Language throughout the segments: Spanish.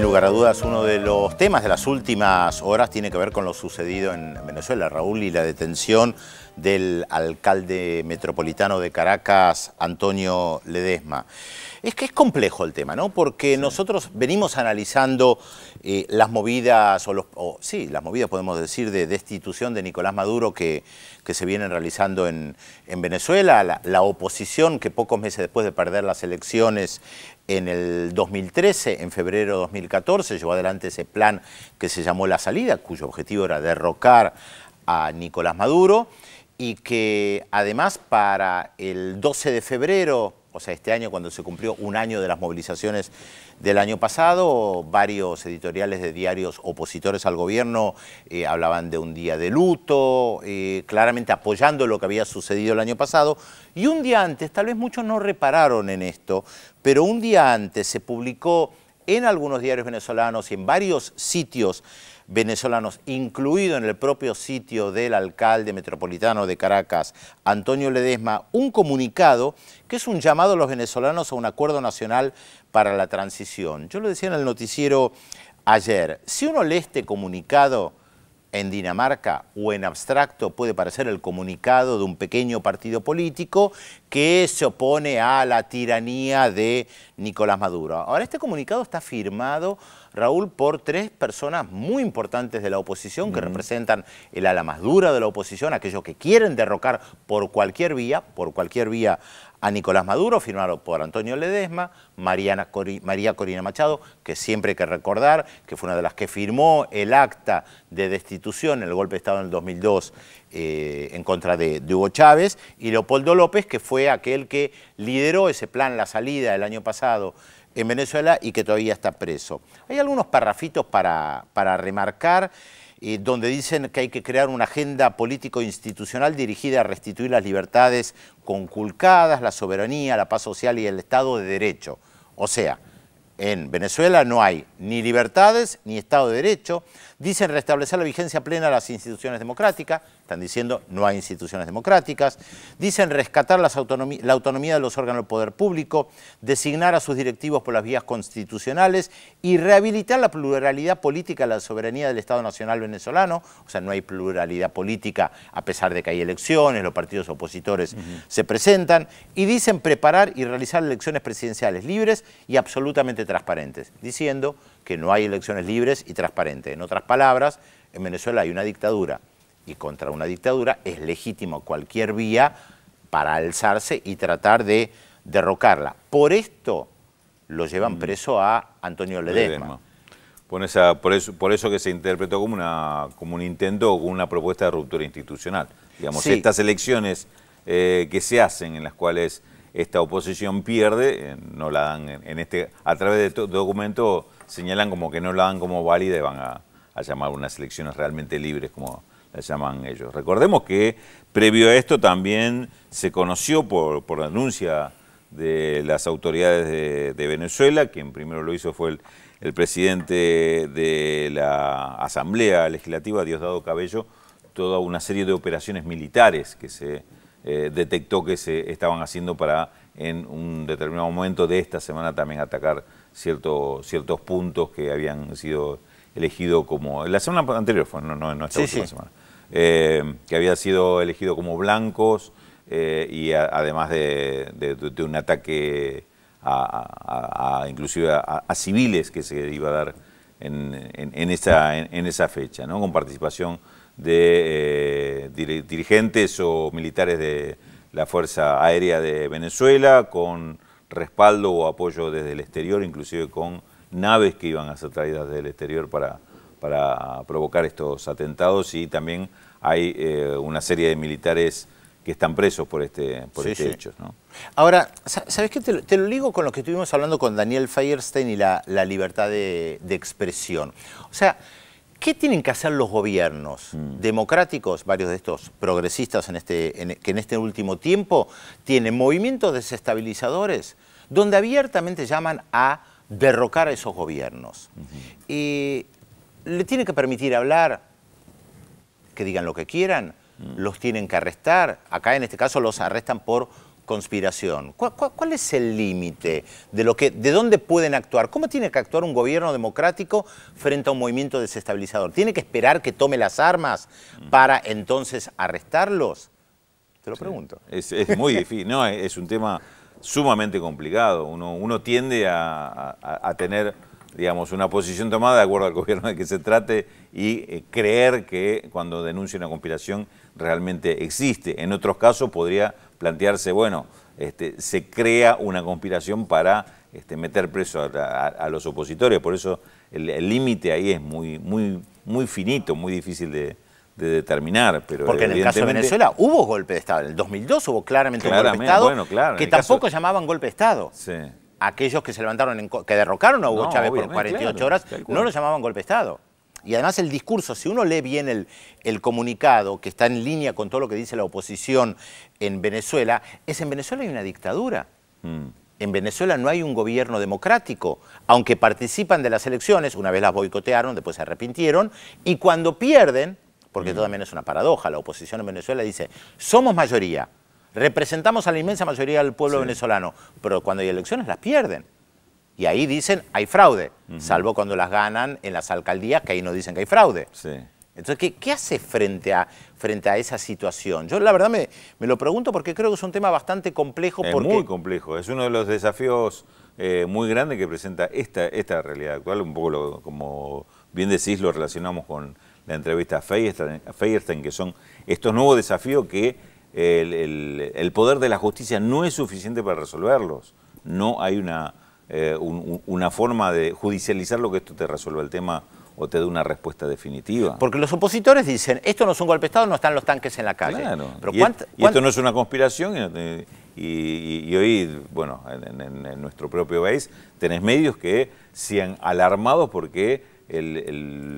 Sin lugar a dudas, uno de los temas de las últimas horas tiene que ver con lo sucedido en Venezuela, Raúl, y la detención del alcalde metropolitano de Caracas, Antonio Ledesma. Es que es complejo el tema, ¿no? Porque nosotros venimos analizando eh, las movidas, o, sí, las movidas podemos decir de destitución de Nicolás Maduro que, que se vienen realizando en, Venezuela, la, oposición que pocos meses después de perder las elecciones en el 2013, en febrero de 2014, llevó adelante ese plan que se llamó La Salida, cuyo objetivo era derrocar a Nicolás Maduro y que además para el 12 de febrero, o sea, este año cuando se cumplió un año de las movilizaciones del año pasado. Varios editoriales de diarios opositores al gobierno eh, hablaban de un día de luto, eh, claramente apoyando lo que había sucedido el año pasado. Y un día antes, tal vez muchos no repararon en esto, pero un día antes se publicó en algunos diarios venezolanos y en varios sitios venezolanos, incluido en el propio sitio del alcalde metropolitano de Caracas, Antonio Ledesma, un comunicado que es un llamado a los venezolanos a un acuerdo nacional para la transición. Yo lo decía en el noticiero ayer, si uno lee este comunicado en Dinamarca o en abstracto puede parecer el comunicado de un pequeño partido político que se opone a la tiranía de Nicolás Maduro. Ahora, este comunicado está firmado, Raúl, por tres personas muy importantes de la oposición que representan el ala más dura de la oposición, aquellos que quieren derrocar por cualquier vía, por cualquier vía a Nicolás Maduro, firmado por Antonio Ledesma, Mariana María Corina Machado, que siempre hay que recordar que fue una de las que firmó el acta de destitución en el golpe de Estado en el 2002 eh, en contra de, Hugo Chávez, y Leopoldo López, que fue aquel que lideró ese plan, la salida el año pasado en Venezuela y que todavía está preso. Hay algunos parrafitos para, remarcar eh, donde dicen que hay que crear una agenda político-institucional dirigida a restituir las libertades conculcadas, la soberanía, la paz social y el Estado de Derecho. O sea, en Venezuela no hay ni libertades ni Estado de Derecho. Dicen restablecer la vigencia plena de las instituciones democráticas. Están diciendo no hay instituciones democráticas. Dicen rescatar la autonomía de los órganos del poder público, designar a sus directivos por las vías constitucionales y rehabilitar la pluralidad política de la soberanía del Estado Nacional venezolano. O sea, no hay pluralidad política a pesar de que hay elecciones, los partidos opositores se presentan. Y dicen preparar y realizar elecciones presidenciales libres y absolutamente transparentes, diciendo que no hay elecciones libres y transparentes. En otras palabras, en Venezuela hay una dictadura y contra una dictadura es legítimo cualquier vía para alzarse y tratar de derrocarla. Por esto lo llevan preso a Antonio Ledesma. Por, eso, que se interpretó como, una, como un intento o como una propuesta de ruptura institucional. Digamos, estas elecciones eh, que se hacen, en las cuales esta oposición pierde, eh, no la dan en este, a través de documentos documento señalan como que no la dan como válida y van a, llamar unas elecciones realmente libres como la llaman ellos. Recordemos que previo a esto también se conoció por, por denuncia de las autoridades de, de, Venezuela, quien primero lo hizo fue el, el presidente de la Asamblea Legislativa, Diosdado Cabello, toda una serie de operaciones militares que se eh, detectó que se estaban haciendo para en un determinado momento de esta semana también atacar cierto, ciertos puntos que habían sido elegidos como... La semana anterior fue, no, esta semana. Eh, que había sido elegido como blancos eh, y además de, de, un ataque a, a, inclusive a, civiles que se iba a dar en, en, en esa, en esa fecha, ¿no? con participación de eh, dirigentes o militares de la Fuerza Aérea de Venezuela, con respaldo o apoyo desde el exterior, inclusive con naves que iban a ser traídas desde el exterior para, para provocar estos atentados y también hay eh, una serie de militares que están presos por este, por este hecho. Ahora, ¿sabes qué? Te lo, te ligo con lo que estuvimos hablando con Daniel Feierstein y la, la libertad de, de expresión. O sea, ¿Qué tienen que hacer los gobiernos mm. democráticos, varios de estos progresistas en este, que en este último tiempo tienen movimientos desestabilizadores donde abiertamente llaman a derrocar a esos gobiernos? Y ¿Le tienen que permitir hablar? Que digan lo que quieran, mm. los tienen que arrestar. Acá en este caso los arrestan por conspiración? ¿Cuál, es el límite de, lo que, de dónde pueden actuar? ¿Cómo tiene que actuar un gobierno democrático frente a un movimiento desestabilizador? ¿Tiene que esperar que tome las armas para entonces arrestarlos? Te lo pregunto. Es, muy difícil, no, es, un tema sumamente complicado. Uno, tiende a, tener digamos, una posición tomada de acuerdo al gobierno de que se trate y eh, creer que cuando denuncia una conspiración realmente existe. En otros casos podría plantearse, bueno, este, se crea una conspiración para este, meter preso a, los opositores. Por eso el límite ahí es muy, muy, muy finito, muy difícil de, determinar. Pero Porque en el caso de Venezuela hubo golpe de Estado. En el 2002 hubo claramente, un golpe de Estado que tampoco llamaban golpe de Estado. Aquellos que se levantaron, que derrocaron a Hugo Chávez por 48 horas, no lo llamaban golpe de Estado y además el discurso, si uno lee bien el, comunicado, que está en línea con todo lo que dice la oposición en Venezuela, es en Venezuela hay una dictadura. Mm. En Venezuela no hay un gobierno democrático, aunque participan de las elecciones, una vez las boicotearon, después se arrepintieron, y cuando pierden, porque mm. esto también es una paradoja, la oposición en Venezuela dice, somos mayoría, representamos a la inmensa mayoría del pueblo venezolano, pero cuando hay elecciones las pierden. Y ahí dicen hay fraude, salvo cuando las ganan en las alcaldías, que ahí no dicen que hay fraude. Entonces, ¿qué, hace frente a, frente a esa situación? Yo la verdad me, lo pregunto porque creo que es un tema bastante complejo. Es muy complejo, es uno de los desafíos eh, muy grandes que presenta esta, esta realidad actual, un poco como bien decís, lo relacionamos con la entrevista a Feierstein, que son estos nuevos desafíos que el poder de la justicia no es suficiente para resolverlos. No hay una eh, una forma de judicializar lo que esto te resuelva el tema o te dé una respuesta definitiva. Porque los opositores dicen, esto no es un golpe de Estado, no están los tanques en la calle. Claro. y, esto no es una conspiración. Y, hoy, bueno, en, nuestro propio país tenés medios que se han alarmado porque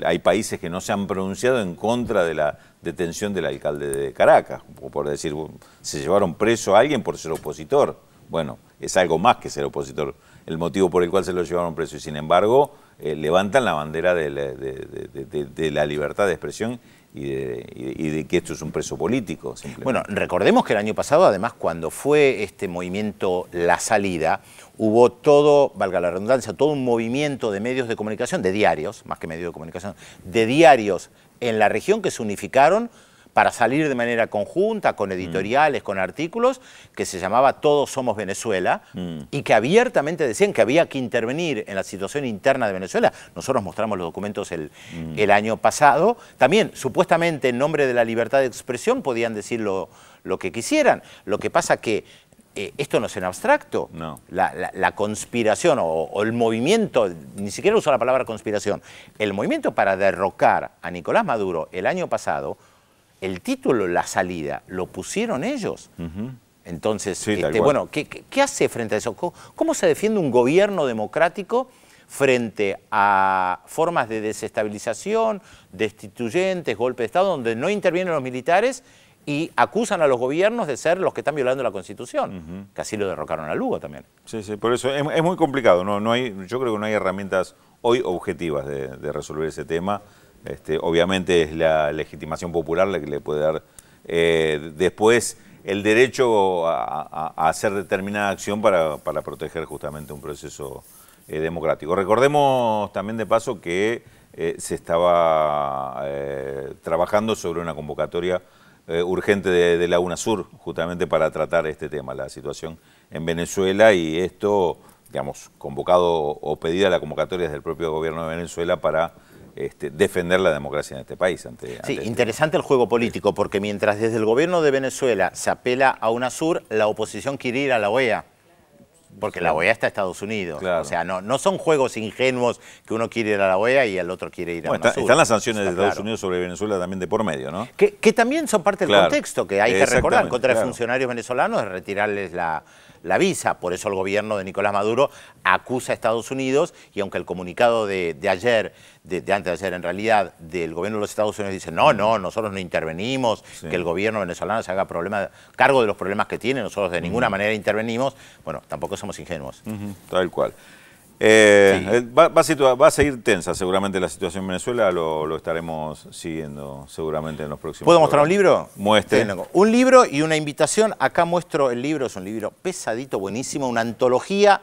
hay países que no se han pronunciado en contra de la detención del alcalde de Caracas, por decir, se llevaron preso a alguien por ser opositor. Bueno, es algo más que ser opositor el motivo por el cual se lo llevaron preso. Y sin embargo, eh, levantan la bandera de la, libertad de expresión y de, que esto es un preso político. Bueno, recordemos que el año pasado, además, cuando fue este movimiento La Salida, hubo todo, valga la redundancia, todo un movimiento de medios de comunicación, de diarios, más que medios de comunicación, de diarios en la región que se unificaron para salir de manera conjunta con mm. editoriales, con artículos, que se llamaba Todos somos Venezuela, mm. y que abiertamente decían que había que intervenir en la situación interna de Venezuela. Nosotros mostramos los documentos el, mm. año pasado. También, supuestamente, en nombre de la libertad de expresión, podían decir lo, que quisieran. Lo que pasa que eh, esto no es en abstracto. No. La, conspiración o, o, el movimiento, ni siquiera uso la palabra conspiración, el movimiento para derrocar a Nicolás Maduro el año pasado el título, la salida, lo pusieron ellos. Entonces, este, bueno, ¿qué, hace frente a eso? ¿Cómo, se defiende un gobierno democrático frente a formas de desestabilización, destituyentes, golpe de Estado, donde no intervienen los militares y acusan a los gobiernos de ser los que están violando la Constitución? Casi Que así lo derrocaron a Lugo también. Sí, sí, por eso es, muy complicado. No, no hay, yo creo que no hay herramientas hoy objetivas de resolver ese tema este, obviamente es la legitimación popular la que le puede dar. Eh, después, el derecho a, hacer determinada acción para, proteger justamente un proceso eh, democrático. Recordemos también de paso que eh, se estaba trabajando sobre una convocatoria urgente de, de la UNASUR justamente para tratar este tema, la situación en Venezuela y esto, digamos, convocado o pedida la convocatoria desde el propio gobierno de Venezuela para este, defender la democracia en este país. Ante, sí, este interesante el juego político, porque mientras desde el gobierno de Venezuela se apela a UNASUR, la oposición quiere ir a la OEA. Porque la OEA está a Estados Unidos. O sea, no, no son juegos ingenuos que uno quiere ir a la OEA y el otro quiere ir a bueno, Están las sanciones de Estados Unidos sobre Venezuela también de por medio, ¿no? Que, que también son parte del contexto, que hay que recordar. Contra funcionarios venezolanos, retirarles la, la visa. Por eso el gobierno de Nicolás Maduro acusa a Estados Unidos y aunque el comunicado de, ayer, de, antes de ayer en realidad, del gobierno de los Estados Unidos dice, no, no, nosotros no intervenimos, que el gobierno venezolano se haga problema, cargo de los problemas que tiene, nosotros de ninguna manera intervenimos, bueno, tampoco somos ingenuos. Tal cual. Eh, eh, va, a seguir tensa seguramente la situación en Venezuela, lo, estaremos siguiendo seguramente en los próximos ¿Puedo mostrar un libro? Muestre. un libro y una invitación. Acá muestro el libro, es un libro pesadito, buenísimo, una antología,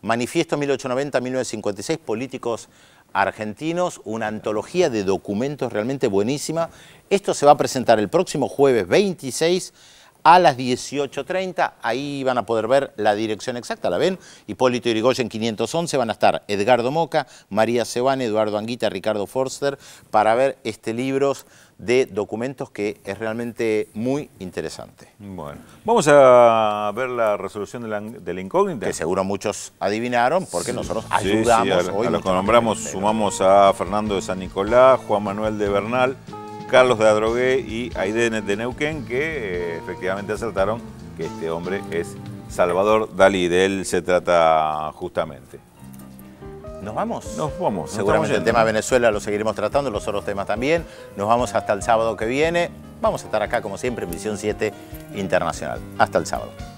Manifiesto 1890-1956, Políticos Argentinos, una antología de documentos realmente buenísima. Esto se va a presentar el próximo jueves 26 a las 18.30. Ahí van a poder ver la dirección exacta, ¿la ven? Hipólito Irigoyen 511 van a estar Edgardo Moca, María Cebán, Eduardo Anguita, Ricardo Forster, para ver este libro de documentos que es realmente muy interesante. Bueno, vamos a ver la resolución de la, incógnita. Que seguro muchos adivinaron porque nosotros ayudamos hoy. A los que nombramos, sumamos a Fernando de San Nicolás, Juan Manuel de Bernal, Carlos de Adrogué y Aide de Neuquén, que eh, efectivamente acertaron que este hombre es Salvador Dalí, de él se trata justamente. ¿Nos vamos? Nos vamos. Seguramente el tema Venezuela lo seguiremos tratando, los otros temas también. Nos vamos hasta el sábado que viene. Vamos a estar acá, como siempre, en Visión 7 Internacional. Hasta el sábado.